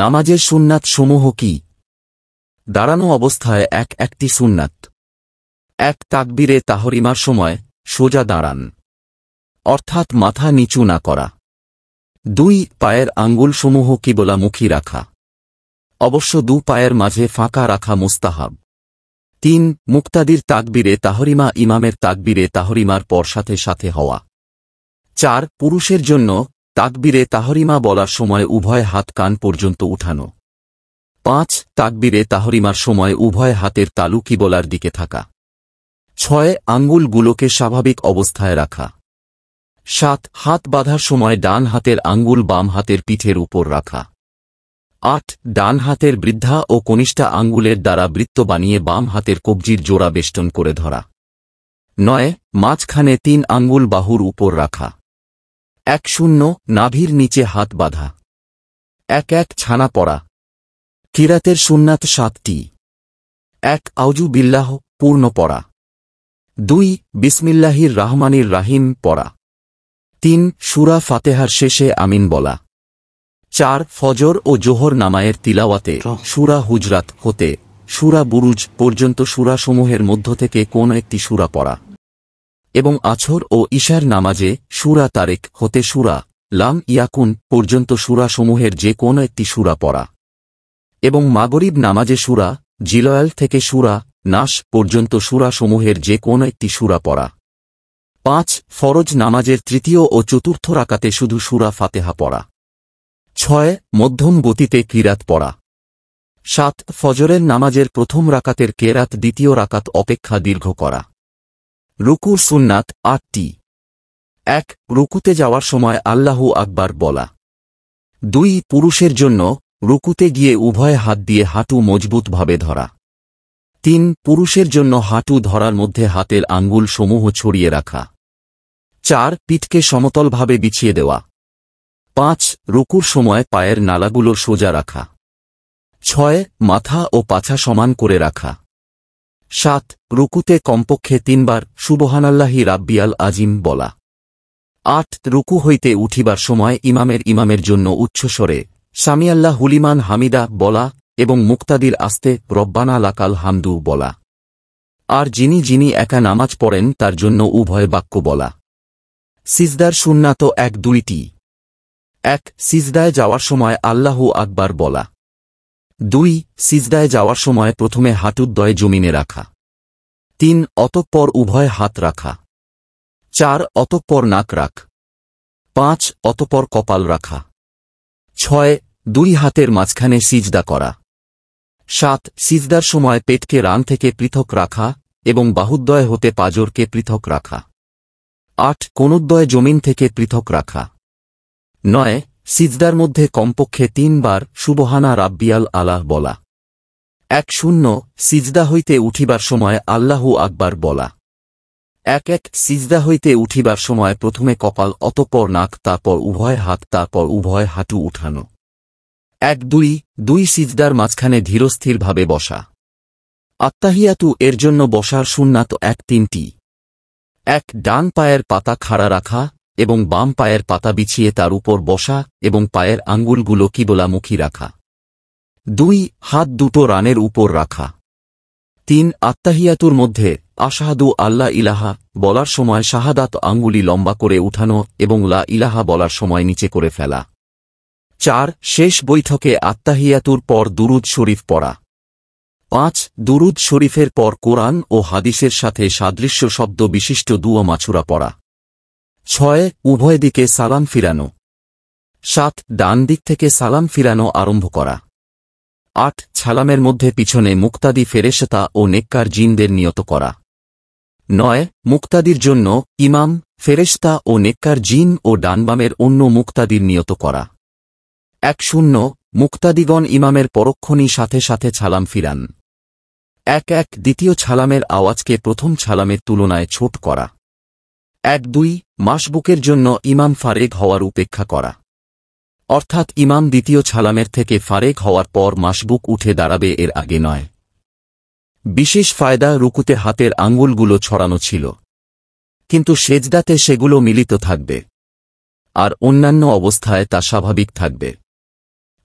নামাজের সুন্নাত সমূহ কি দাঁড়ানো অবস্থায় এক একটি সুন্নাত এক তাকবীরে তাহরিমার সময় সোজা দাঁড়ান অর্থাৎ মাথা নিচু না করা দুই পায়ের আঙ্গুল বলা কিবলামুখী রাখা অবশ্য দু পায়ের মাঝে ফাঁকা রাখা মুস্তাহাব তিন মুক্তাদির তাকবিরে তাহরিমা ইমামের তাকবিরে তাহরিমার পর সাথে সাথে হওয়া চার পুরুষের জন্য তাকবিরে তাহরিমা বলার সময় উভয় হাত কান পর্যন্ত উঠানো পাঁচ তাকবিরে তাহরিমার সময় উভয় হাতের তালু কিবলার দিকে থাকা ছয় আঙ্গুলগুলোকে স্বাভাবিক অবস্থায় রাখা সাত হাত বাঁধার সময় ডান হাতের আঙ্গুল বাম হাতের পিঠের উপর রাখা আট ডান হাতের বৃদ্ধা ও কনিষ্ঠা আঙ্গুলের দ্বারা বৃত্ত বানিয়ে বাম হাতের কবজির জোড়া বেষ্টন করে ধরা নয় মাঝখানে তিন আঙ্গুল বাহুর উপর রাখা এক শূন্য নাভির নিচে হাত বাঁধা এক এক ছানা পড়া কিরাতের সুন্নাত সাতটি এক আউজু বিল্লাহ পূর্ণ পড়া দুই বিসমিল্লাহির রাহমানির রাহিম পড়া তিন সুরা ফাতেহার শেষে আমিন বলা চার ফজর ও জোহর নামায়ের তিলাওয়াতে সুরা হুজরাত হতে সুরা বুরুজ পর্যন্ত সুরাসমূহের মধ্য থেকে কোন একটি সুরা পড়া এবং আছর ও ইশার নামাজে সুরা তারেক হতে সুরা লাম ইয়াকুন পর্যন্ত সুরাসমূহের যে কোনো একটি সুরা পড়া এবং মাগরিব নামাজে সুরা জিলয়াল থেকে সুরা নাশ পর্যন্ত সুরাসমূহের যে কোনো একটি সুরা পড়া পাঁচ ফরজ নামাজের তৃতীয় ও চতুর্থ রাকাতে শুধু সুরা ফাতেহা পড়া ছয় মধ্যম গতিতে কিরাত পড়া সাত ফজরের নামাজের প্রথম রাকাতের কেরাত দ্বিতীয় রাকাত অপেক্ষা দীর্ঘ করা রুকুর সুন্নাত আটটি এক রুকুতে যাওয়ার সময় আল্লাহু আকবার বলা দুই পুরুষের জন্য রুকুতে গিয়ে উভয় হাত দিয়ে হাঁটু মজবুতভাবে ধরা তিন পুরুষের জন্য হাঁটু ধরার মধ্যে হাতের আঙ্গুল সমূহ ছড়িয়ে রাখা চার পিঠকে সমতলভাবে বিছিয়ে দেওয়া পাঁচ রুকুর সময় পায়ের নালাগুলো সোজা রাখা ছয় মাথা ও পাছা সমান করে রাখা সাত রুকুতে কমপক্ষে তিনবার সুবহানাল্লাহি রাব্বিয়াল আজিম বলা আট রুকু হইতে উঠিবার সময় ইমামের ইমামের জন্য উচ্চস্বরে সামিয়াল্লাহ হুলিমান হামিদা বলা এবং মুক্তাদির আস্তে রব্বানা লাকাল হামদু বলা আর যিনি যিনি একা নামাজ পড়েন তার জন্য উভয় বাক্য বলা সিজদার সুন্নাত এক দুইটি এক সিজদায় যাওয়ার সময় আল্লাহু আকবার বলা দুই সিজদায় যাওয়ার সময় প্রথমে হাঁটুদ্দয় জমিনে রাখা তিন অতঃপর উভয় হাত রাখা চার অতঃপর নাক রাখ পাঁচ অতঃপর কপাল রাখা ছয় দুই হাতের মাঝখানে সিজদা করা সাত সিজদার সময় পেটকে রান থেকে পৃথক রাখা এবং বাহুদ্দয় হতে পাজরকে পৃথক রাখা আট কোনোদ্দয় জমিন থেকে পৃথক রাখা নয় সিজদার মধ্যে কমপক্ষে তিনবার সুবহানা রাব্বিয়াল আলাহ বলা এক শূন্য সিজদা হইতে উঠিবার সময় আল্লাহু আকবার বলা এক এক সিজদা হইতে উঠিবার সময় প্রথমে কপাল অতপর নাক তারপর উভয় হাত তারপর উভয় হাঁটু উঠানো এক দুই দুই সিজদার মাঝখানে ধীরস্থিরভাবে বসা আত্মাহিয়াতু এর জন্য বসার সুন্নাত এক তিনটি এক ডান পায়ের পাতা খাড়া রাখা এবং বাম পায়ের পাতা বিছিয়ে তার উপর বসা এবং পায়ের আঙ্গুলগুলো কিবলামুখী রাখা দুই হাত দুটো রানের উপর রাখা তিন আত্মাহিয়াতুর মধ্যে আশাহাদু আল্লাহ ইলাহা বলার সময় শাহাদাত আঙ্গুলি লম্বা করে উঠানো এবং লা ইলাহা বলার সময় নিচে করে ফেলা চার শেষ বৈঠকে আত্মাহিয়াতুর পর দুরুদ শরীফ পড়া পাঁচ দুরুদ শরীফের পর কোরআন ও হাদিসের সাথে সাদৃশ্য শব্দ বিশিষ্ট দুয়া মাছুরা পড়া ছয় উভয় দিকে সালাম ফিরানো সাত ডান দিক থেকে সালাম ফিরানো আরম্ভ করা আট ছালামের মধ্যে পিছনে মুক্তাদি ফেরেশতা ও নেককার জিনদের নিয়ত করা নয় মুক্তাদির জন্য ইমাম ফেরেশতা ও নেককার জিন ও ডানবামের অন্য মুক্তাদির নিয়ত করা এক শূন্য মুক্তাদিগণ ইমামের পরক্ষণই সাথে সাথে ছালাম ফিরান এক এক দ্বিতীয় ছালামের আওয়াজকে প্রথম ছালামের তুলনায় ছোট করা এক দুই মাসবুকের জন্য ইমাম ফারেক হওয়ার উপেক্ষা করা অর্থাৎ ইমাম দ্বিতীয় ছালামের থেকে ফারেক হওয়ার পর মাসবুক উঠে দাঁড়াবে এর আগে নয় বিশেষ ফায়দা রুকুতে হাতের আঙ্গুলগুলো ছড়ানো ছিল কিন্তু সেজদাতে সেগুলো মিলিত থাকবে আর অন্যান্য অবস্থায় তা স্বাভাবিক থাকবে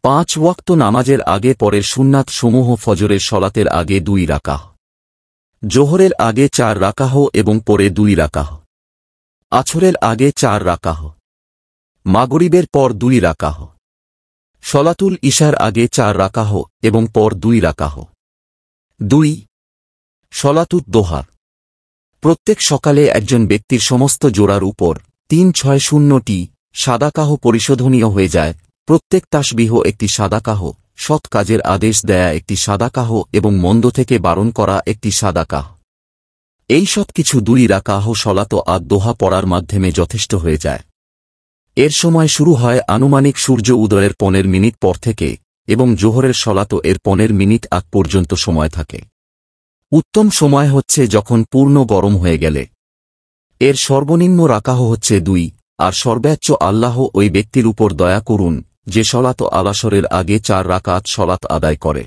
পাঁচ ওয়াক্ত নামাজের আগে পরের সুন্নাত সমূহ ফজরের সলাতের আগে দুই রাকাহ জোহরের আগে চার রাকাহ এবং পরে দুই রাকাহ আছরের আগে চার রাকাহ মাগরিবের পর দুই রাকাহ সলাতুল ইশার আগে চার রাকাহ এবং পর দুই রাকাহ দুই সলাতুত দোহা প্রত্যেক সকালে একজন ব্যক্তির সমস্ত জোড়ার উপর তিন ছয় শূন্যটি সাদাকাহ পরিশোধনীয় হয়ে যায় প্রত্যেক তাসবিহ একটি সাদাকাহ সৎ কাজের আদেশ দেয়া একটি সাদাকাহ এবং মন্দ থেকে বারণ করা একটি সাদাকাহ এই সব কিছু দুই রাকাহ সলাত দোহা পড়ার মাধ্যমে যথেষ্ট হয়ে যায় এর সময় শুরু হয় আনুমানিক সূর্য উদয়ের পনের মিনিট পর থেকে এবং জোহরের সলাত এর পনের মিনিট আগ পর্যন্ত সময় থাকে উত্তম সময় হচ্ছে যখন পূর্ণ গরম হয়ে গেলে এর সর্বনিম্ন রাকাহ হচ্ছে দুই আর সর্বোচ্চ আল্লাহ ওই ব্যক্তির উপর দয়া করুন যে সলাত আলাসরের আগে চার রাকাত সলাত আদায় করে